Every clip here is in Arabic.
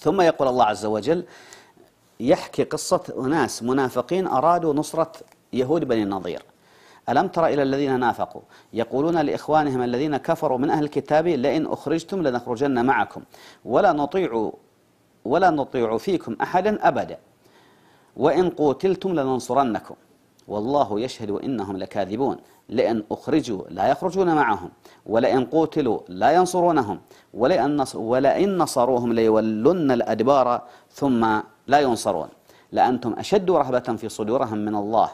ثم يقول الله عز وجل يحكي قصة أناس منافقين أرادوا نصرة يهود بني النضير ألم تر إلى الذين نافقوا يقولون لإخوانهم الذين كفروا من أهل الكتاب لئن أخرجتم لنخرجن معكم ولا نطيع ولا نطيع فيكم أحدا أبدا وإن قتلتم لننصرنكم والله يشهد إنهم لكاذبون لئن أخرجوا لا يخرجون معهم ولئن قوتلوا لا ينصرونهم ولئن, نصر ولئن نصروهم ليولن الأدبار ثم لا ينصرون لأنتم أشد رهبة في صدورهم من الله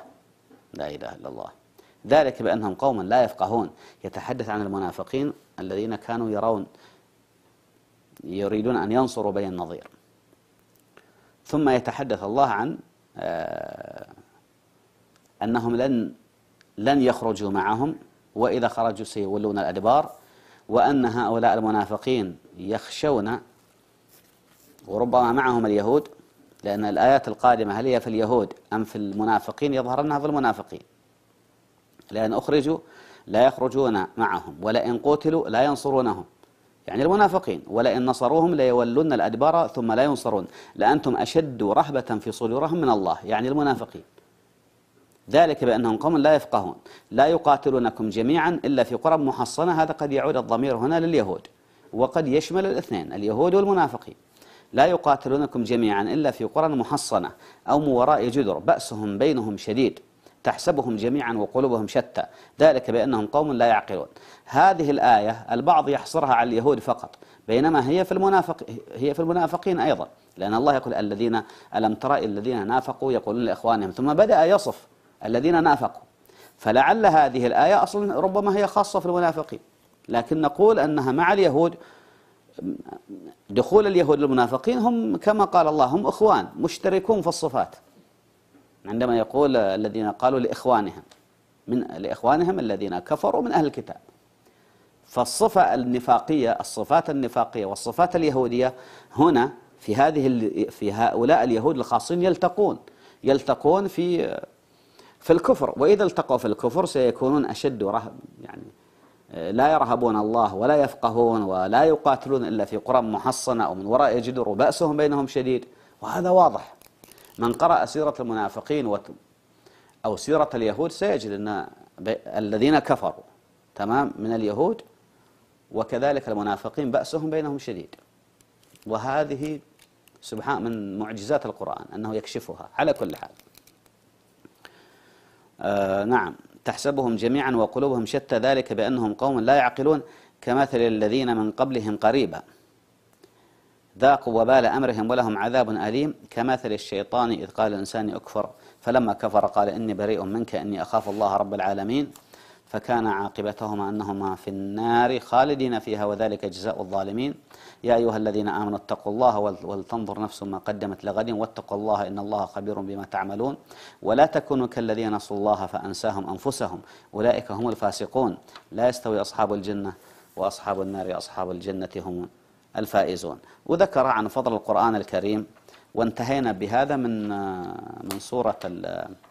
لا إله إلا الله ذلك بأنهم قوم لا يفقهون يتحدث عن المنافقين الذين كانوا يرون يريدون أن ينصروا بين النظير ثم يتحدث الله عن آه، أنهم لن لن يخرجوا معهم وإذا خرجوا سيولون الأدبار وأن هؤلاء المنافقين يخشون وربما معهم اليهود لأن الآيات القادمة هل هي في اليهود أم في المنافقين يظهر أنها في المنافقين لأن أخرجوا لا يخرجون معهم ولئن قتلوا لا ينصرونهم يعني المنافقين ولئن نصروهم ليولون الأدبار ثم لا ينصرون لأنتم أشد رهبة في صدورهم من الله يعني المنافقين ذلك بأنهم قوم لا يفقهون لا يقاتلونكم جميعا إلا في قرى محصنة هذا قد يعود الضمير هنا لليهود وقد يشمل الاثنين اليهود والمنافقين لا يقاتلونكم جميعا إلا في قرى محصنة أو من وراء جدر بأسهم بينهم شديد تحسبهم جميعا وقلوبهم شتى ذلك بأنهم قوم لا يعقلون هذه الآية البعض يحصرها على اليهود فقط بينما هي في المنافق هي في المنافقين أيضا لأن الله يقول الذين ألم ترى الذين نافقوا يقولون لإخوانهم ثم بدأ يصف الذين نافقوا فلعل هذه الآية أصلا ربما هي خاصة في المنافقين لكن نقول أنها مع اليهود دخول اليهود المنافقين هم كما قال الله هم إخوان مشتركون في الصفات عندما يقول الذين قالوا لإخوانهم من لإخوانهم الذين كفروا من أهل الكتاب فالصفة النفاقية الصفات النفاقية والصفات اليهودية هنا في هذه في هؤلاء اليهود الخاصين يلتقون يلتقون في في الكفر وإذا التقوا في الكفر سيكونون أشد رهب يعني آه، لا يرهبون الله ولا يفقهون ولا يقاتلون إلا في قرى محصنة أو من وراء جدر وبأسهم بينهم شديد وهذا واضح من قرأ سيرة المنافقين أو سيرة اليهود سيجد أن الذين كفروا تمام من اليهود وكذلك المنافقين بأسهم بينهم شديد وهذه سبحان من معجزات القرآن أنه يكشفها على كل حال آه نعم تحسبهم جميعا وقلوبهم شتى ذلك بأنهم قوم لا يعقلون كمثل الذين من قبلهم قريبا ذاقوا وبال أمرهم ولهم عذاب أليم كمثل الشيطان إذ قال الإنسان أكفر فلما كفر قال إني بريء منك إني أخاف الله رب العالمين فكان عاقبتهما أنهما في النار خالدين فيها وذلك جزاء الظالمين يا أيها الذين آمنوا اتقوا الله ولتنظر نفس ما قدمت لغد واتقوا الله إن الله خبير بما تعملون ولا تكونوا كالذين نسوا الله فأنساهم أنفسهم أولئك هم الفاسقون لا يستوي أصحاب الجنة وأصحاب النار أصحاب الجنة هم الفائزون وذكر عن فضل القرآن الكريم وانتهينا بهذا من من سورة